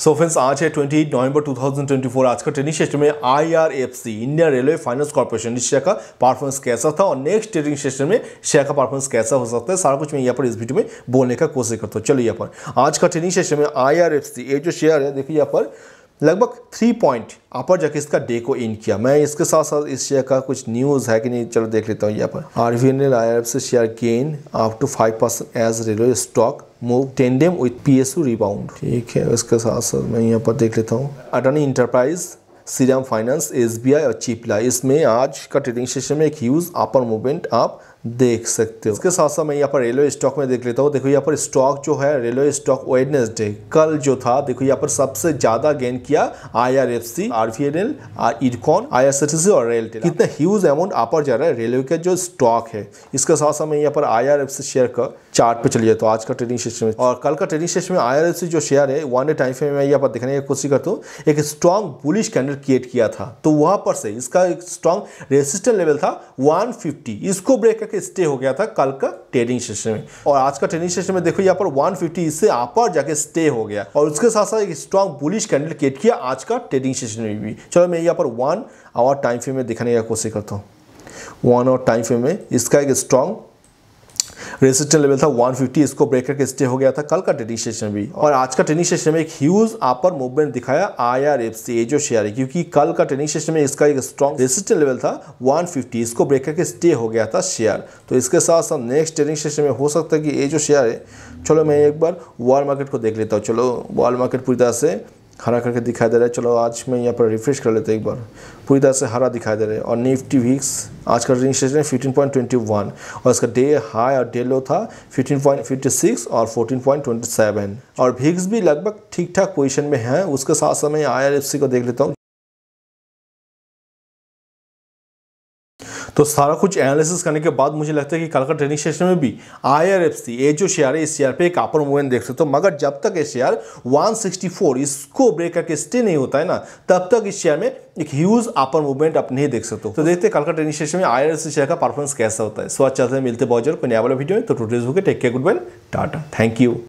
so friends आज है 28 नवंबर 2024 आज का ट्रेडिंग सेशन में IRFC Indian Railway Finance Corporation इस शेयर का परफॉर्मेंस कैसा था और नेक्स्ट ट्रेडिंग सेशन में शेयर का परफॉर्मेंस कैसा हो सकता है सारा कुछ मैं यहाँ पर इस वीडियो में बोलने का कोशिश करता हूँ चलो यहाँ पर आज का ट्रेडिंग सेशन में आई ये जो शेयर है देखिए यहाँ पर लगभग थ्री पॉइंट अपर जाके इसका डे को इन किया मैं इसके साथ साथ इस शेयर का कुछ न्यूज़ है कि नहीं चलो देख लेता हूँ यहाँ पर R V N L I F से share gain up to five percent as railway stock move tandem with P S U rebound ठीक है इसके साथ साथ मैं यहाँ पर देख लेता हूँ Adani enterprise Shriram finance S B I और चिपला इसमें आज का ट्रेडिंग सेशन में एक ह्यूज अपर मूवमेंट आप देख सकते हो इसके साथ साथ मैं यहाँ पर रेलवे स्टॉक में देख लेता हूँ देखो यहाँ पर स्टॉक जो है रेलवे स्टॉक वेडनेसडे कल जो था देखो यहाँ पर सबसे ज्यादा गेन किया I R F C R V N L Ircon I R C C और रेलटेल कितना ह्यूज अमाउंट अपर जा रहा है रेलवे का जो स्टॉक है इसके साथ साथ मैं यहाँ पर I R F C share का चार्ट पे चलिए तो आज का ट्रेडिंग सेशन में और कल का ट्रेडिंग सेशन में आई आर एफ सी जो शेयर है वन डे टाइम फ्रेम में यहाँ पर देखने की कोशिश करता हूँ एक स्ट्रॉन्ग बुलिश कैंडल क्रिएट किया था तो वहां पर से इसका एक स्ट्रॉन्ग रेसिस्टेंट लेवल था वन फिफ्टी इसको ब्रेक करके स्टे हो गया था कल का ट्रेडिंग सेशन में और आज का ट्रेडिंग सेशन में देखो यहाँ पर 150 से अपर जाके स्टे हो गया और उसके साथ साथ एक स्ट्रॉन्ग बुलिश कैंडल क्रिएट किया आज का ट्रेडिंग सेशन में भी चलो मैं यहाँ पर वन आवर टाइम फ्रेम में दिखाने की कोशिश करता हूँ वन आवर टाइम फ्रेम में इसका एक स्ट्रॉन्ग रेजिस्टेंस लेवल था 150 इसको ब्रेक करके स्टे हो गया था कल का ट्रेनिंग सेशन भी और आज का ट्रेनिंग सेशन में एक ह्यूज अपर मूवमेंट दिखाया आई आर एफ सी जो शेयर है क्योंकि कल का ट्रेनिंग सेशन में इसका एक स्ट्रॉन्ग रेजिस्टेंस लेवल था 150 इसको ब्रेक करके स्टे हो गया था शेयर तो इसके साथ साथ नेक्स्ट ट्रेनिंग सेशन में हो सकता है कि ये जो शेयर है चलो मैं एक बार वॉल मार्केट को देख लेता हूँ चलो वॉल मार्केट पूरी तरह से हरा करके दिखाई दे रहा है चलो आज मैं यहाँ पर रिफ्रेश कर लेते हैं एक बार पूरी तरह से हरा दिखाई दे रहा है और निफ्टी वीक्स आज का रेंज स्टेशन है फिफ्टीन पॉइंट ट्वेंटी वन और इसका डे हाई और डे लो था फिफ्टीन पॉइंट फिफ्टी सिक्स और फोर्टीन पॉइंट ट्वेंटी सेवन और भिक्स भी लगभग ठीक ठाक पोजिशन में है उसके साथ समय आई आर एफ सी को देख लेता हूँ तो सारा कुछ एनालिसिस करने के बाद मुझे लगता है कि का ट्रेनिंग स्टेशन में भी आई आर एफ सी ये जो शेयर है इस शेयर पे एक अपर मूवमेंट देख सकते हो मगर जब तक ये शेयर 164 इसको ब्रेक करके स्टे नहीं होता है ना तब तक इस शेयर में एक ह्यूज अपर मूवमेंट आप नहीं देख सकते हो तो देखते कल का ट्रेनिंग सेशन में I R F C share का परफॉर्मेंस कैसा होता है स्वच्छ चलते मिलते बहुत जरूर कोई नया वाला वीडियो में तो टूटे take care good bye tata thank you